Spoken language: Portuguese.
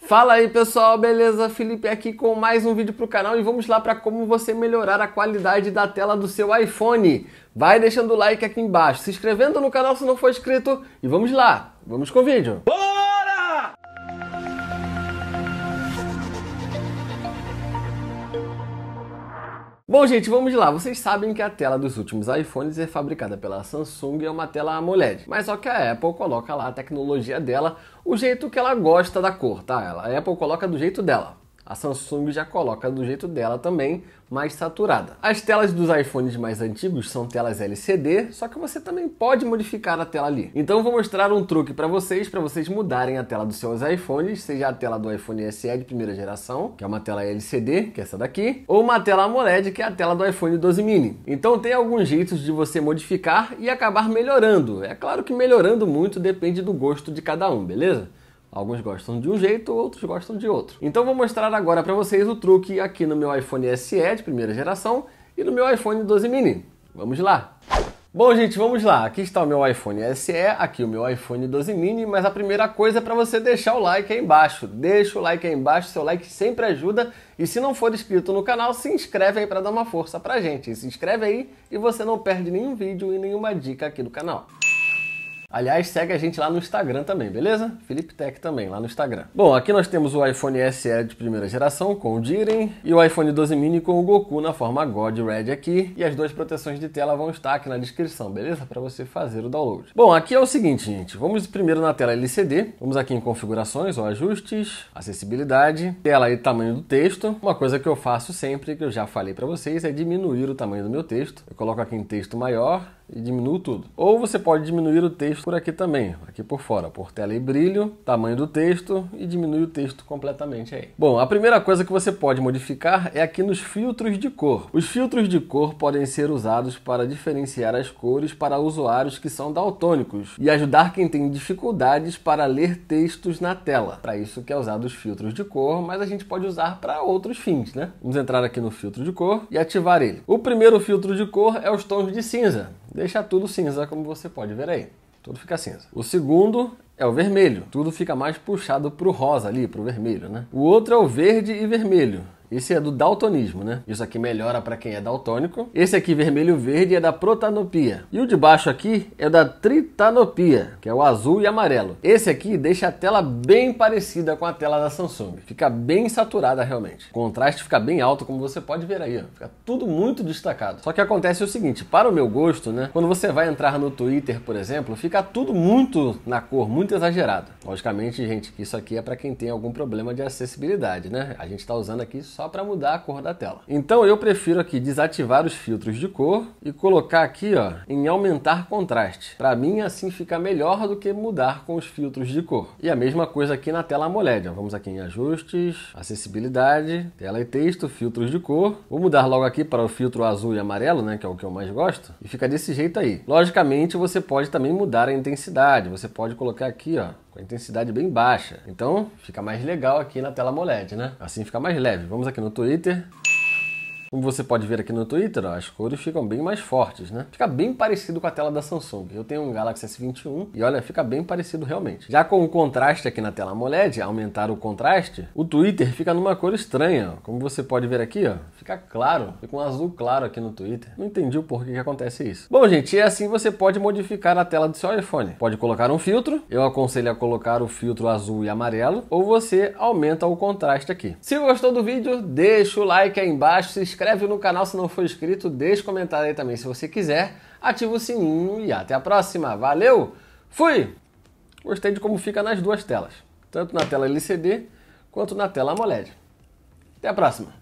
Fala aí pessoal, beleza? Felipe aqui com mais um vídeo para o canal e vamos lá para como você melhorar a qualidade da tela do seu iPhone. Vai deixando o like aqui embaixo, se inscrevendo no canal se não for inscrito e vamos lá, vamos com o vídeo. Bora! Bom, gente, vamos lá. Vocês sabem que a tela dos últimos iPhones é fabricada pela Samsung e é uma tela AMOLED. Mas só que a Apple coloca lá a tecnologia dela, o jeito que ela gosta da cor, tá? A Apple coloca do jeito dela. A Samsung já coloca do jeito dela também, mais saturada. As telas dos iPhones mais antigos são telas LCD, só que você também pode modificar a tela ali. Então vou mostrar um truque para vocês, para vocês mudarem a tela dos seus iPhones, seja a tela do iPhone SE de primeira geração, que é uma tela LCD, que é essa daqui, ou uma tela AMOLED, que é a tela do iPhone 12 mini. Então tem alguns jeitos de você modificar e acabar melhorando. É claro que melhorando muito depende do gosto de cada um, beleza? Alguns gostam de um jeito, outros gostam de outro. Então vou mostrar agora para vocês o truque aqui no meu iPhone SE de primeira geração e no meu iPhone 12 mini. Vamos lá! Bom, gente, vamos lá. Aqui está o meu iPhone SE, aqui o meu iPhone 12 mini, mas a primeira coisa é para você deixar o like aí embaixo. Deixa o like aí embaixo, seu like sempre ajuda. E se não for inscrito no canal, se inscreve aí para dar uma força a gente. E se inscreve aí e você não perde nenhum vídeo e nenhuma dica aqui do canal. Aliás, segue a gente lá no Instagram também, beleza? Felipe Tech também, lá no Instagram. Bom, aqui nós temos o iPhone SE de primeira geração com o Jiren e o iPhone 12 mini com o Goku na forma God Red aqui. E as duas proteções de tela vão estar aqui na descrição, beleza? Para você fazer o download. Bom, aqui é o seguinte, gente. Vamos primeiro na tela LCD. Vamos aqui em configurações ou ajustes, acessibilidade, tela e tamanho do texto. Uma coisa que eu faço sempre, que eu já falei para vocês, é diminuir o tamanho do meu texto. Eu coloco aqui em texto maior e diminuo tudo. Ou você pode diminuir o texto por aqui também, aqui por fora, por tela e brilho, tamanho do texto e diminui o texto completamente aí. Bom, a primeira coisa que você pode modificar é aqui nos filtros de cor. Os filtros de cor podem ser usados para diferenciar as cores para usuários que são daltônicos e ajudar quem tem dificuldades para ler textos na tela. Para isso que é usado os filtros de cor, mas a gente pode usar para outros fins, né? Vamos entrar aqui no filtro de cor e ativar ele. O primeiro filtro de cor é os tons de cinza. Deixa tudo cinza como você pode ver aí. Tudo fica cinza. O segundo é o vermelho. Tudo fica mais puxado pro rosa ali, pro vermelho, né? O outro é o verde e vermelho. Esse é do daltonismo, né? Isso aqui melhora para quem é daltônico. Esse aqui, vermelho-verde, é da protanopia. E o de baixo aqui é da tritanopia, que é o azul e amarelo. Esse aqui deixa a tela bem parecida com a tela da Samsung. Fica bem saturada realmente. O contraste fica bem alto, como você pode ver aí. Ó. Fica tudo muito destacado. Só que acontece o seguinte, para o meu gosto, né? Quando você vai entrar no Twitter, por exemplo, fica tudo muito na cor, muito exagerado. Logicamente, gente, isso aqui é para quem tem algum problema de acessibilidade, né? A gente está usando aqui só para mudar a cor da tela. Então eu prefiro aqui desativar os filtros de cor e colocar aqui ó, em aumentar contraste. Para mim assim fica melhor do que mudar com os filtros de cor. E a mesma coisa aqui na tela AMOLED. Ó. Vamos aqui em ajustes, acessibilidade, tela e texto, filtros de cor. Vou mudar logo aqui para o filtro azul e amarelo, né, que é o que eu mais gosto. E fica desse jeito aí. Logicamente você pode também mudar a intensidade. Você pode colocar aqui ó, com intensidade é bem baixa. Então fica mais legal aqui na tela AMOLED, né? Assim fica mais leve. Vamos aqui no Twitter. Como você pode ver aqui no Twitter, ó, as cores ficam bem mais fortes, né? Fica bem parecido com a tela da Samsung. Eu tenho um Galaxy S21 e olha, fica bem parecido realmente. Já com o contraste aqui na tela AMOLED, aumentar o contraste, o Twitter fica numa cor estranha, ó. como você pode ver aqui, ó, fica claro, fica um azul claro aqui no Twitter. Não entendi o porquê que acontece isso. Bom, gente, é assim você pode modificar a tela do seu iPhone. Pode colocar um filtro, eu aconselho a colocar o filtro azul e amarelo, ou você aumenta o contraste aqui. Se gostou do vídeo, deixa o like aí embaixo, se inscreve inscreve no canal se não for inscrito, deixa comentário aí também se você quiser, ativa o sininho e até a próxima. Valeu, fui! Gostei de como fica nas duas telas, tanto na tela LCD quanto na tela AMOLED. Até a próxima!